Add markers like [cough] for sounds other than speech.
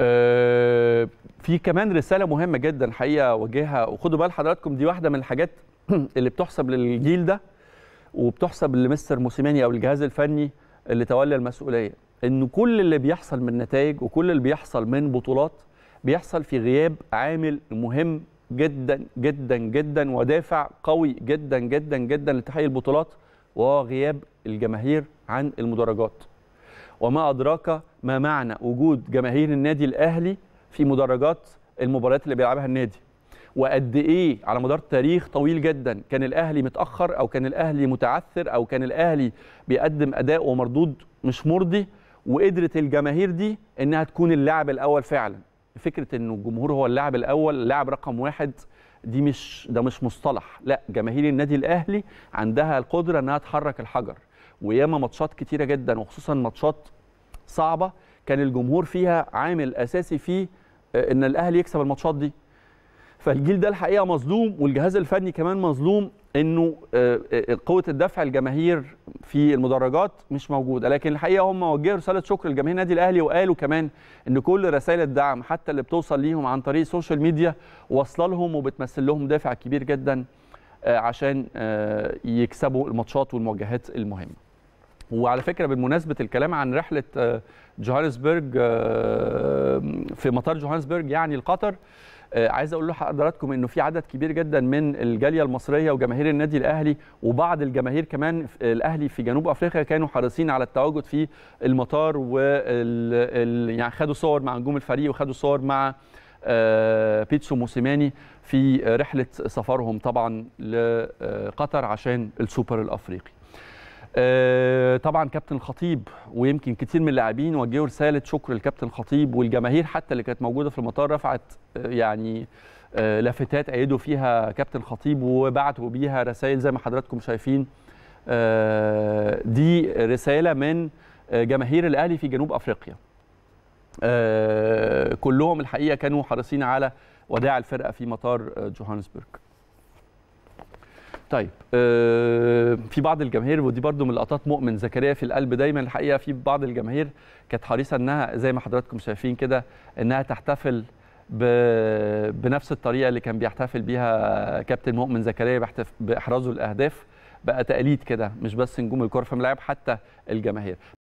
آه، في كمان رساله مهمه جدا حقيقه وجهها وخدوا بال حضراتكم دي واحده من الحاجات [clears throat] اللي بتحسب للجيل ده وبتحسب لمستر موسيماني او الجهاز الفني اللي تولى المسؤوليه ان كل اللي بيحصل من نتائج وكل اللي بيحصل من بطولات بيحصل في غياب عامل مهم جدا جدا جدا ودافع قوي جدا جدا جدا لتحقيق البطولات وهو غياب الجماهير عن المدرجات وما أدراك ما معنى وجود جماهير النادي الأهلي في مدرجات المباريات اللي بيلعبها النادي وقد ايه على مدار تاريخ طويل جدا كان الاهلي متاخر او كان الاهلي متعثر او كان الاهلي بيقدم اداء ومردود مش مرضي وقدرت الجماهير دي انها تكون اللاعب الاول فعلا فكره ان الجمهور هو اللاعب الاول اللاعب رقم واحد دي مش ده مش مصطلح لا جماهير النادي الاهلي عندها القدره انها تحرك الحجر وياما ماتشات كتيره جدا وخصوصا ماتشات صعبه كان الجمهور فيها عامل اساسي في آه، ان الاهلي يكسب الماتشات دي فالجيل ده الحقيقه مظلوم والجهاز الفني كمان مظلوم انه آه، آه، قوه الدفع الجماهير في المدرجات مش موجوده لكن الحقيقه هم وجهوا رساله شكر لجماهير النادي الاهلي وقالوا كمان ان كل رسائل الدعم حتى اللي بتوصل ليهم عن طريق السوشيال ميديا واصله لهم وبتمثل لهم دافع كبير جدا عشان يكسبوا الماتشات والمواجهات المهمه وعلى فكره بالمناسبه الكلام عن رحله آه، جوهانسبرج آه، في مطار جوهانسبرج يعني لقطر آه، عايز اقول لحضراتكم انه في عدد كبير جدا من الجاليه المصريه وجماهير النادي الاهلي وبعض الجماهير كمان الاهلي في جنوب افريقيا كانوا حريصين على التواجد في المطار و يعني خدوا صور مع نجوم الفريق وخدوا صور مع بيتسو موسيماني في رحله سفرهم طبعا لقطر عشان السوبر الافريقي آه، طبعا كابتن الخطيب ويمكن كتير من اللاعبين وجهوا رساله شكر لكابتن الخطيب والجماهير حتى اللي كانت موجوده في المطار رفعت آه، يعني آه، لافتات ايدوا فيها كابتن الخطيب وبعتوا بيها رسائل زي ما حضراتكم شايفين دي رساله من جماهير الاهلي في جنوب افريقيا كلهم الحقيقه كانوا حريصين على وداع الفرقه في مطار جوهانسبرغ طيب آه، في بعض الجماهير ودي برضو من لقطات مؤمن زكريا في القلب دايما الحقيقه في بعض الجماهير كانت حريصه انها زي ما حضراتكم شايفين كده انها تحتفل بنفس الطريقه اللي كان بيحتفل بيها كابتن مؤمن زكريا باحرازه الاهداف بقى تقليد كده مش بس نجوم الكره في ملاعب حتى الجماهير